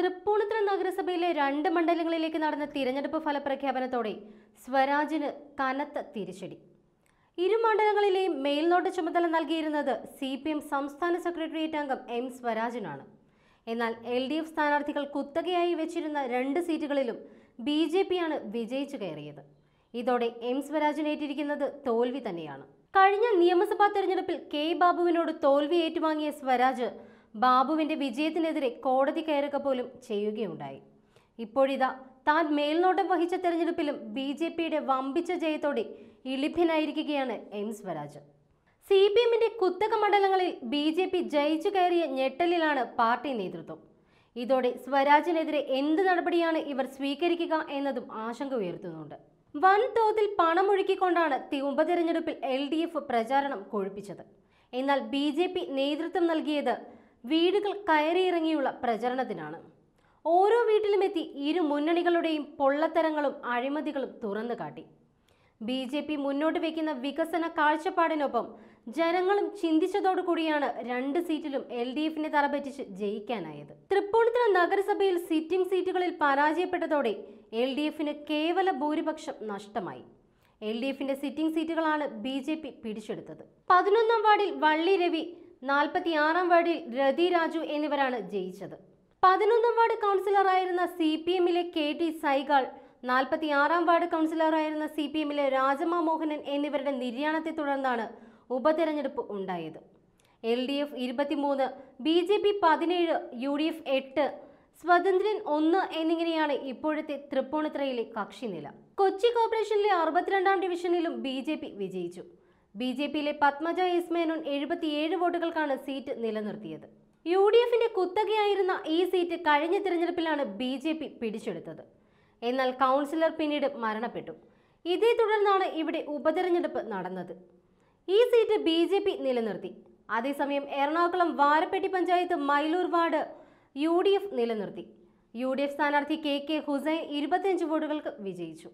തൃപ്പൂണിത്തുറ നഗരസഭയിലെ രണ്ട് മണ്ഡലങ്ങളിലേക്ക് നടന്ന തിരഞ്ഞെടുപ്പ് ഫലപ്രഖ്യാപനത്തോടെ സ്വരാജിന് കനത്ത തിരിച്ചടി ഇരു മണ്ഡലങ്ങളിലെയും മേൽനോട്ട ചുമതല നൽകിയിരുന്നത് സി പി എം സംസ്ഥാന സെക്രട്ടേറിയറ്റ് അംഗം എം സ്വരാജിനാണ് എന്നാൽ എൽ ഡി എഫ് സ്ഥാനാർത്ഥികൾ കുത്തകയായി വെച്ചിരുന്ന രണ്ട് സീറ്റുകളിലും ബി ജെ പിയാണ് വിജയിച്ചു കയറിയത് ഇതോടെ എം സ്വരാജിനേറ്റിരിക്കുന്നത് തോൽവി തന്നെയാണ് കഴിഞ്ഞ നിയമസഭാ തെരഞ്ഞെടുപ്പിൽ കെ ബാബുവിനോട് തോൽവി ഏറ്റുവാങ്ങിയ സ്വരാജ് ബാബുവിന്റെ വിജയത്തിനെതിരെ കോടതി കയറുക പോലും ചെയ്യുകയുണ്ടായി ഇപ്പോഴിതാ താൻ മേൽനോട്ടം വഹിച്ച തെരഞ്ഞെടുപ്പിലും ബി ജെ പിയുടെ വമ്പിച്ച ജയത്തോടെ ഇളിഭ്യനായിരിക്കുകയാണ് എം സ്വരാജ് സി പി എമ്മിന്റെ കുത്തക മണ്ഡലങ്ങളിൽ ബി ജെ പി ജയിച്ചു കയറിയ ഞെട്ടലിലാണ് പാർട്ടി നേതൃത്വം ഇതോടെ സ്വരാജിനെതിരെ എന്ത് നടപടിയാണ് ഇവർ സ്വീകരിക്കുക എന്നതും ആശങ്ക ഉയർത്തുന്നുണ്ട് വൻതോതിൽ പണമൊഴുക്കിക്കൊണ്ടാണ് ഉപതെരഞ്ഞെടുപ്പിൽ എൽ ഡി എഫ് പ്രചാരണം കൊഴുപ്പിച്ചത് എന്നാൽ ബി ജെ പി നേതൃത്വം നൽകിയത് വീടുകൾ കയറിയിറങ്ങിയുള്ള പ്രചരണത്തിനാണ് ഓരോ വീട്ടിലുമെത്തി ഇരു മുന്നണികളുടെയും പൊള്ളത്തരങ്ങളും അഴിമതികളും തുറന്നു കാട്ടി ബി ജെ പി മുന്നോട്ട് വയ്ക്കുന്ന വികസന കാഴ്ചപ്പാടിനൊപ്പം ജനങ്ങളും ചിന്തിച്ചതോടുകൂടിയാണ് രണ്ട് സീറ്റിലും എൽ ഡി എഫിനെ തറപറ്റിച്ച് ജയിക്കാനായത് തൃപ്പൂണിത്തുറ നഗരസഭയിൽ സിറ്റിംഗ് സീറ്റുകളിൽ പരാജയപ്പെട്ടതോടെ എൽ ഡി എഫിന് കേവല ഭൂരിപക്ഷം നഷ്ടമായി എൽ ഡി എഫിന്റെ സിറ്റിംഗ് സീറ്റുകളാണ് ബി ജെ പി പിടിച്ചെടുത്തത് പതിനൊന്നാം വാർഡിൽ വള്ളി രവി നാൽപ്പത്തിയാറാം വാർഡിൽ രതി രാജു എന്നിവരാണ് ജയിച്ചത് പതിനൊന്നാം വാർഡ് കൗൺസിലറായിരുന്ന സി പി എമ്മിലെ കെ ടി സൈഗാൾ നാൽപ്പത്തിയാറാം വാർഡ് കൗൺസിലറായിരുന്ന സി പി എമ്മിലെ രാജമ്മ മോഹനൻ എന്നിവരുടെ നിര്യാണത്തെ തുടർന്നാണ് ഉപതെരഞ്ഞെടുപ്പ് ഉണ്ടായത് എൽ ഡി എഫ് ഇരുപത്തിമൂന്ന് ബി ജെ പി പതിനേഴ് യു ഡി എഫ് എട്ട് സ്വതന്ത്രൻ ഒന്ന് എന്നിങ്ങനെയാണ് ഇപ്പോഴത്തെ തൃപ്പൂണിത്തറയിലെ കക്ഷിനില കൊച്ചി കോർപ്പറേഷനിലെ അറുപത്തിരണ്ടാം ഡിവിഷനിലും ബി ജെ പി വിജയിച്ചു ബി ജെ പിയിലെ പത്മജ എസ് മേനോൻ എഴുപത്തിയേഴ് വോട്ടുകൾക്കാണ് സീറ്റ് നിലനിർത്തിയത് യു ഡി എഫിന്റെ കുത്തകയായിരുന്ന ഈ സീറ്റ് കഴിഞ്ഞ തിരഞ്ഞെടുപ്പിലാണ് ബി ജെ പി പിടിച്ചെടുത്തത് എന്നാൽ കൗൺസിലർ പിന്നീട് മരണപ്പെട്ടു ഇതേ തുടർന്നാണ് ഇവിടെ ഉപതെരഞ്ഞെടുപ്പ് നടന്നത് ഈ സീറ്റ് ബി ജെ പി നിലനിർത്തി അതേസമയം Ernakulam Varappetty panchayat Mylur ward U D F നിലനിർത്തി യു ഡി എഫ് സ്ഥാനാർത്ഥി കെ കെ ഹുസൈൻ ഇരുപത്തിയഞ്ച് വോട്ടുകൾക്ക് വിജയിച്ചു